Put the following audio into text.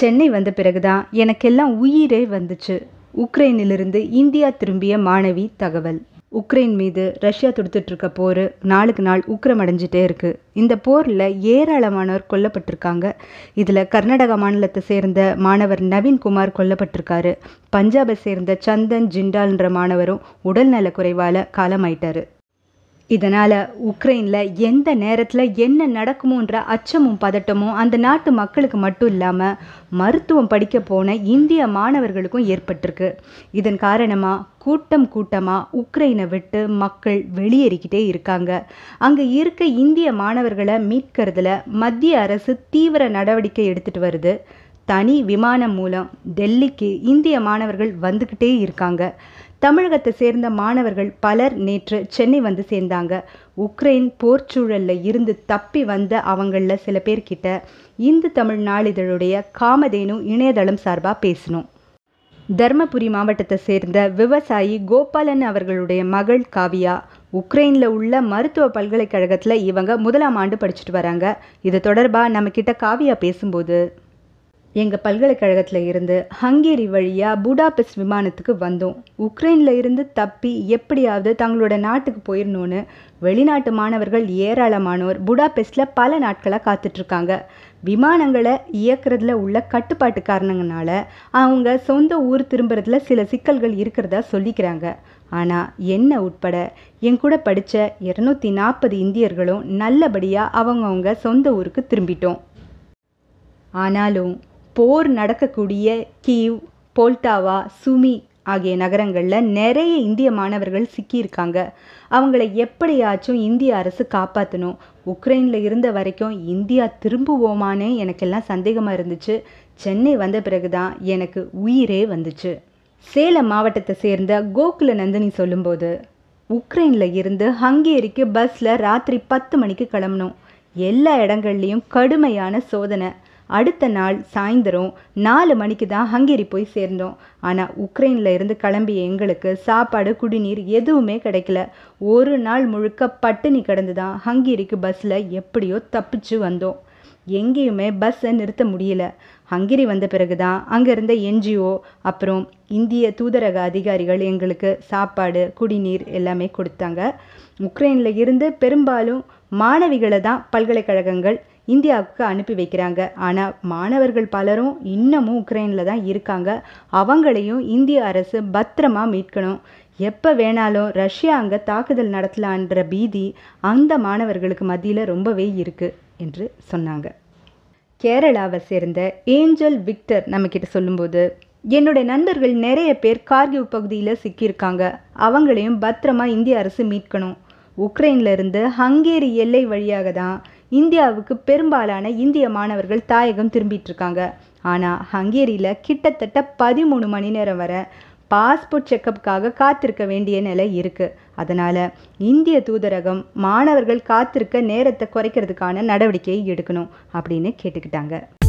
சென்னை வந்த பிறகுதான் எனக்கெல்லாம் உயிரே வந்துச்சு உக்ரைனிலிருந்து இந்தியா திரும்பிய மாணவி தகவல் உக்ரைன் மீது ரஷ்யா தொடுத்துட்டு இருக்க போர் நாளுக்கு நாள் உக்கிரமடைஞ்சிட்டே இருக்கு இந்த போரில் ஏராளமானோர் கொல்லப்பட்டிருக்காங்க இதில் கர்நாடகா மாநிலத்தை சேர்ந்த மாணவர் நவீன்குமார் கொல்லப்பட்டிருக்காரு பஞ்சாபை சேர்ந்த சந்தன் ஜிண்டால்ன்ற மாணவரும் உடல்நல குறைவால் காலமாயிட்டாரு இதனால் உக்ரைனில் எந்த நேரத்தில் என்ன நடக்குமோன்ற அச்சமும் பதட்டமும் அந்த நாட்டு மக்களுக்கு மட்டும் இல்லாமல் மருத்துவம் படிக்க போன இந்திய மாணவர்களுக்கும் ஏற்பட்டிருக்கு இதன் காரணமாக கூட்டம் கூட்டமாக உக்ரைனை விட்டு மக்கள் வெளியேறிக்கிட்டே இருக்காங்க அங்கே இருக்க இந்திய மாணவர்களை மீட்கிறதுல மத்திய அரசு தீவிர நடவடிக்கை எடுத்துகிட்டு வருது தனி விமானம் மூலம் டெல்லிக்கு இந்திய மாணவர்கள் வந்துக்கிட்டே இருக்காங்க தமிழகத்தை சேர்ந்த மாணவர்கள் பலர் நேற்று சென்னை வந்து சேர்ந்தாங்க உக்ரைன் போர் சூழலில் இருந்து தப்பி வந்த அவங்களில் சில பேர்கிட்ட இந்து தமிழ் நாளிதழுடைய காமதேனு இணையதளம் சார்பாக பேசணும் தர்மபுரி மாவட்டத்தை சேர்ந்த விவசாயி கோபாலன் அவர்களுடைய மகள் காவியா உக்ரைனில் உள்ள மருத்துவ பல்கலைக்கழகத்தில் இவங்க முதலாம் ஆண்டு படிச்சுட்டு வராங்க இது தொடர்பாக நம்மக்கிட்ட காவியா பேசும்போது எங்கள் பல்கலைக்கழகத்தில் இருந்து ஹங்கேரி வழியாக புடாபெஸ்ட் விமானத்துக்கு வந்தோம் உக்ரைனில் இருந்து தப்பி எப்படியாவது தங்களோட நாட்டுக்கு போயிடணும்னு வெளிநாட்டு மாணவர்கள் ஏராளமானோர் புடாபெஸ்ட்டில் பல நாட்களாக காத்துட்ருக்காங்க விமானங்களை இயக்குறதுல உள்ள கட்டுப்பாட்டு காரணங்களால அவங்க சொந்த ஊர் திரும்புறதுல சில சிக்கல்கள் இருக்கிறதா சொல்லிக்கிறாங்க ஆனால் என்ன உட்பட என் கூட படித்த இரநூத்தி நாற்பது இந்தியர்களும் நல்லபடியாக அவங்கவுங்க சொந்த ஊருக்கு திரும்பிட்டோம் ஆனாலும் போர் நடக்கக்கூடிய கீவ் போல்டாவா சுமி ஆகிய நகரங்களில் நிறைய இந்திய மாணவர்கள் சிக்கியிருக்காங்க அவங்கள எப்படியாச்சும் இந்திய அரசு காப்பாற்றணும் உக்ரைனில் இருந்த வரைக்கும் இந்தியா திரும்புவோமானே எனக்கெல்லாம் சந்தேகமாக இருந்துச்சு சென்னை வந்த பிறகு தான் எனக்கு உயிரே வந்துச்சு சேலம் மாவட்டத்தை சேர்ந்த கோகுல நந்தினி சொல்லும்போது உக்ரைனில் இருந்து ஹங்கேரிக்கு பஸ்ஸில் ராத்திரி பத்து மணிக்கு கிளம்பணும் எல்லா இடங்கள்லையும் கடுமையான சோதனை அடுத்த நாள் சாயந்தரம் நாலு மணிக்கு தான் ஹங்கேரி போய் சேர்ந்தோம் ஆனால் உக்ரைனில் இருந்து கிளம்பிய எங்களுக்கு சாப்பாடு குடிநீர் எதுவுமே கிடைக்கல ஒரு நாள் முழுக்க பட்டினி கடந்து தான் ஹங்கேரிக்கு பஸ்ஸில் எப்படியோ தப்பிச்சு வந்தோம் எங்கேயுமே பஸ்ஸை நிறுத்த முடியல ஹங்கிரி வந்த பிறகு தான் அங்கே இருந்த என்ஜிஓ அப்புறம் இந்திய தூதரக அதிகாரிகள் எங்களுக்கு சாப்பாடு குடிநீர் எல்லாமே கொடுத்தாங்க உக்ரைனில் இருந்து பெரும்பாலும் மாணவிகளை தான் பல்கலைக்கழகங்கள் இந்தியாவுக்கு அனுப்பி வைக்கிறாங்க ஆனால் மாணவர்கள் பலரும் இன்னமும் உக்ரைனில் தான் இருக்காங்க அவங்களையும் இந்திய அரசு பத்திரமா மீட்கணும் எப்போ வேணாலும் ரஷ்யா அங்கே தாக்குதல் நடத்தலான்ற பீதி அந்த மாணவர்களுக்கு மத்தியில் ரொம்பவே இருக்குது என்று சொன்னாங்க கேரளாவை சேர்ந்த ஏஞ்சல் விக்டர் நம்மக்கிட்ட சொல்லும்போது என்னுடைய நண்பர்கள் நிறைய பேர் கார்கிவ் பகுதியில் சிக்கியிருக்காங்க அவங்களையும் பத்திரமா இந்திய அரசு மீட்கணும் உக்ரைன்ல இருந்து ஹங்கேரி எல்லை வழியாக தான் இந்தியாவுக்கு பெரும்பாலான இந்திய மாணவர்கள் தாயகம் திரும்பிட்டு இருக்காங்க ஆனால் ஹங்கேரியில் கிட்டத்தட்ட பதிமூணு மணி நேரம் வரை பாஸ்போர்ட் செக்கப்புக்காக காத்திருக்க வேண்டிய நிலை இருக்குது அதனால் இந்திய தூதரகம் மாணவர்கள் காத்திருக்க நேரத்தை குறைக்கிறதுக்கான நடவடிக்கையை எடுக்கணும் அப்படின்னு கேட்டுக்கிட்டாங்க